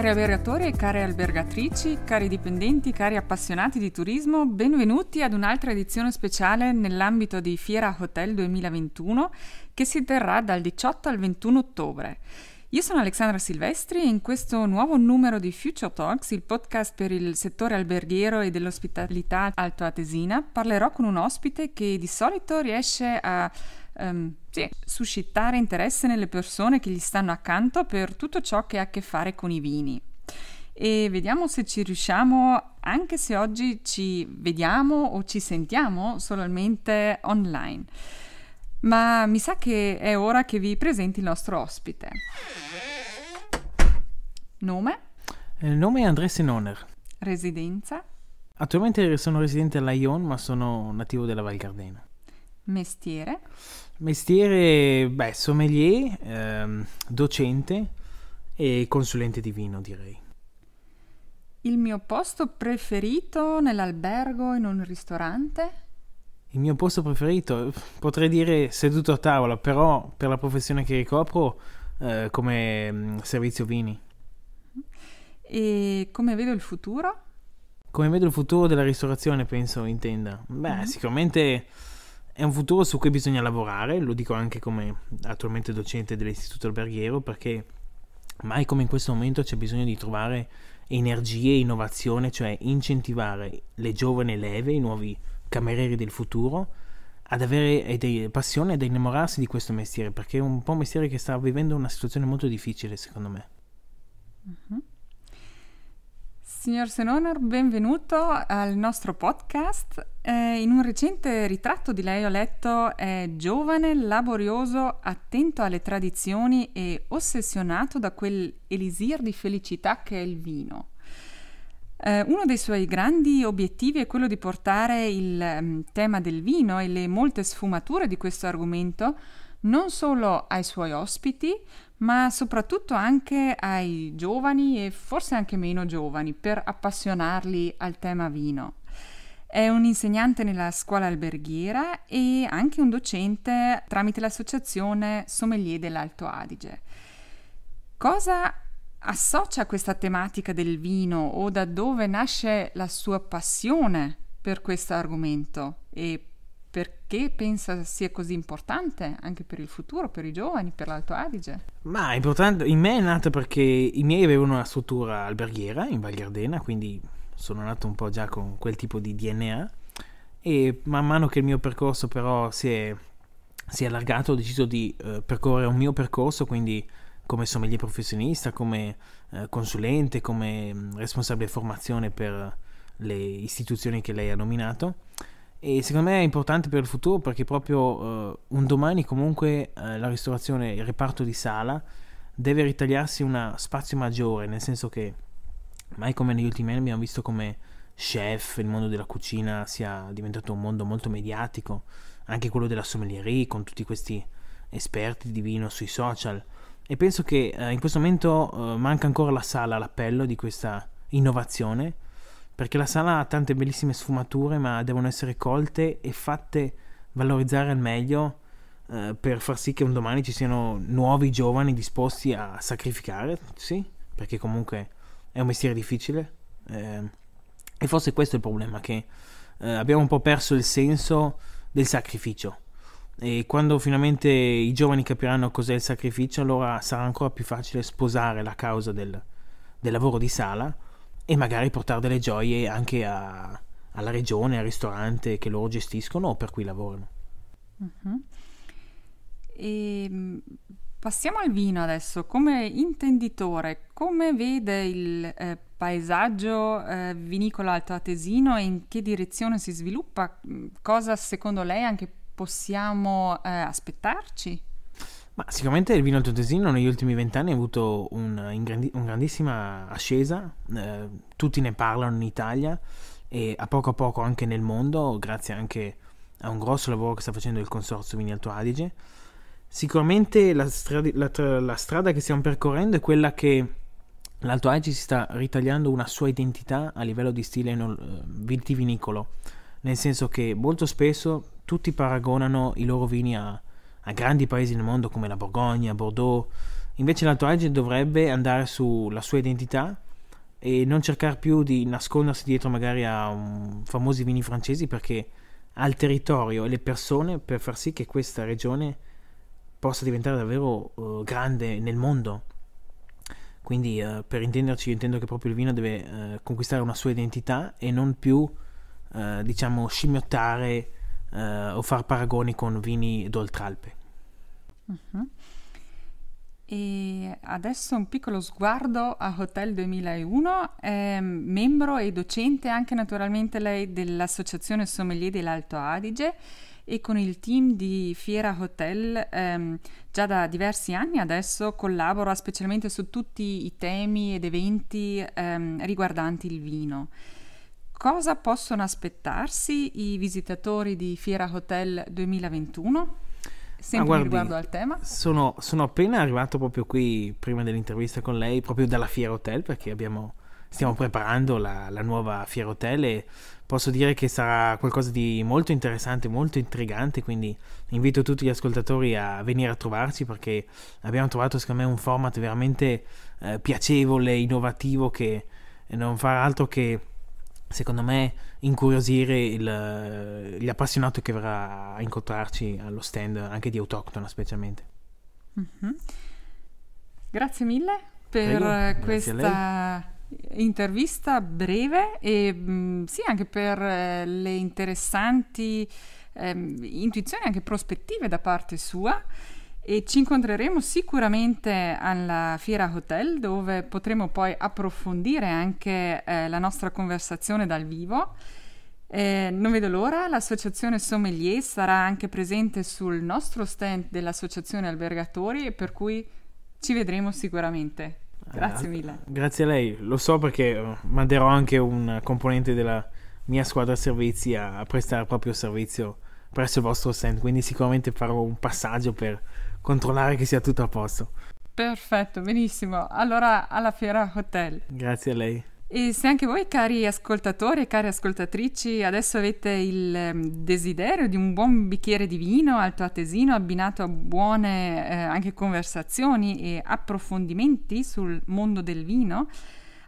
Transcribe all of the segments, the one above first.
Cari albergatori e care albergatrici, cari dipendenti, cari appassionati di turismo, benvenuti ad un'altra edizione speciale nell'ambito di Fiera Hotel 2021 che si terrà dal 18 al 21 ottobre. Io sono Alexandra Silvestri e in questo nuovo numero di Future Talks, il podcast per il settore alberghiero e dell'ospitalità altoatesina, parlerò con un ospite che di solito riesce a Um, sì, suscitare interesse nelle persone che gli stanno accanto per tutto ciò che ha a che fare con i vini. E vediamo se ci riusciamo, anche se oggi ci vediamo o ci sentiamo solamente online ma mi sa che è ora che vi presenti il nostro ospite. Nome? Il eh, nome è André Senoner. Residenza? Attualmente sono residente a Lyon, ma sono nativo della Val Gardena. Mestiere? Mestiere, beh, sommelier, ehm, docente e consulente di vino, direi. Il mio posto preferito nell'albergo in un ristorante? il mio posto preferito, potrei dire seduto a tavola, però per la professione che ricopro eh, come mm, servizio vini. E come vedo il futuro? Come vedo il futuro della ristorazione, penso intenda. Beh, mm-hmm. sicuramente è un futuro su cui bisogna lavorare, lo dico anche come attualmente docente dell'istituto alberghiero, perché mai come in questo momento c'è bisogno di trovare energie innovazione, cioè incentivare le giovani leve, i nuovi camerieri del futuro ad avere passione ad innamorarsi di questo mestiere, perché è un po' un mestiere che sta vivendo una situazione molto difficile, secondo me. Mm-hmm. Signor Senonor, benvenuto al nostro podcast. Eh, in un recente ritratto di lei ho letto è giovane, laborioso, attento alle tradizioni e ossessionato da quel elisir di felicità che è il vino. Eh, uno dei suoi grandi obiettivi è quello di portare il um, tema del vino e le molte sfumature di questo argomento non solo ai suoi ospiti, ma soprattutto anche ai giovani e forse anche meno giovani per appassionarli al tema vino. È un insegnante nella scuola alberghiera e anche un docente tramite l'associazione Sommelier dell'Alto Adige. Cosa associa questa tematica del vino o da dove nasce la sua passione per questo argomento e perché pensa sia così importante anche per il futuro, per i giovani, per l'Alto Adige? Ma è importante, in me è nato perché i miei avevano una struttura alberghiera in Val Gardena, quindi sono nato un po' già con quel tipo di DNA e man mano che il mio percorso però si è, si è allargato ho deciso di eh, percorrere un mio percorso, quindi come sommelier professionista, come eh, consulente, come mm, responsabile formazione per eh, le istituzioni che lei ha nominato. E secondo me è importante per il futuro perché proprio eh, un domani comunque eh, la ristorazione, il reparto di sala deve ritagliarsi uno spazio maggiore, nel senso che mai come negli ultimi anni abbiamo visto come chef, il mondo della cucina sia diventato un mondo molto mediatico, anche quello della sommelierie con tutti questi esperti di vino sui social e penso che eh, in questo momento eh, manca ancora la sala all'appello di questa innovazione, perché la sala ha tante bellissime sfumature, ma devono essere colte e fatte valorizzare al meglio eh, per far sì che un domani ci siano nuovi giovani disposti a sacrificare, sì, perché comunque è un mestiere difficile. Ehm, e forse questo è il problema, che eh, abbiamo un po' perso il senso del sacrificio e quando finalmente i giovani capiranno cos'è il sacrificio, allora sarà ancora più facile sposare la causa del, del lavoro di sala e magari portare delle gioie anche a, alla regione, al ristorante che loro gestiscono o per cui lavorano. Uh-huh. Mhm. E ehm, passiamo al vino adesso. Come intenditore, come vede il eh, paesaggio eh, vinicolo altoatesino e in che direzione si sviluppa? Cosa secondo lei anche più? possiamo eh, aspettarci? Ma sicuramente il vino tontesino negli ultimi vent'anni ha avuto una grandi- un grandissima ascesa, eh, tutti ne parlano in Italia e a poco a poco anche nel mondo, grazie anche a un grosso lavoro che sta facendo il Consorzio Vini Alto Adige. Sicuramente la, strad- la, la strada che stiamo percorrendo è quella che l'Alto Adige si sta ritagliando una sua identità a livello di stile no- eh, vitivinicolo nel senso che molto spesso tutti paragonano i loro vini a, a grandi paesi nel mondo come la Borgogna, Bordeaux, invece l'Alto Adige dovrebbe andare sulla sua identità e non cercare più di nascondersi dietro magari a um, famosi vini francesi perché ha il territorio e le persone per far sì che questa regione possa diventare davvero uh, grande nel mondo. Quindi uh, per intenderci io intendo che proprio il vino deve uh, conquistare una sua identità e non più eh, diciamo, scimmiottare eh, o far paragoni con vini d'Oltralpe. Uh-huh. E adesso un piccolo sguardo a Hotel 2001, eh, membro e docente anche naturalmente lei dell'Associazione Sommelier dell'Alto Adige e con il team di Fiera Hotel ehm, già da diversi anni adesso collabora specialmente su tutti i temi ed eventi ehm, riguardanti il vino. Cosa possono aspettarsi i visitatori di Fiera Hotel 2021? Sempre ah, guardi, riguardo al tema. Sono, sono, appena arrivato proprio qui, prima dell'intervista con lei, proprio dalla Fiera Hotel, perché abbiamo, stiamo preparando la, la nuova Fiera Hotel e posso dire che sarà qualcosa di molto interessante, molto intrigante, quindi invito tutti gli ascoltatori a venire a trovarci perché abbiamo trovato secondo me un format veramente eh, piacevole, innovativo che non farà altro che secondo me, incuriosire il, appassionati che verrà a incontrarci allo stand, anche di autoctona specialmente. Mm-hmm. Grazie mille per Prego, questa intervista breve e mm, sì anche per eh, le interessanti eh, intuizioni anche prospettive da parte sua e ci incontreremo sicuramente alla Fiera Hotel dove potremo poi approfondire anche eh, la nostra conversazione dal vivo. Eh, non vedo l'ora, l'associazione Sommelier sarà anche presente sul nostro stand dell'associazione albergatori per cui ci vedremo sicuramente. Grazie ah, mille. Grazie a lei, lo so perché eh, manderò anche un componente della mia squadra servizi a, prestare proprio servizio presso il vostro stand, quindi sicuramente farò un passaggio per controllare che sia tutto a posto. Perfetto, benissimo. Allora alla Fiera Hotel. Grazie a lei. E se anche voi, cari ascoltatori e cari ascoltatrici, adesso avete il ehm, desiderio di un buon bicchiere di vino altoatesino abbinato a buone eh, anche conversazioni e approfondimenti sul mondo del vino,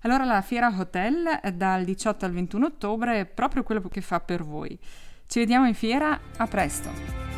allora la Fiera Hotel dal 18 al 21 ottobre è proprio quello che fa per voi. Ci vediamo in fiera, a presto!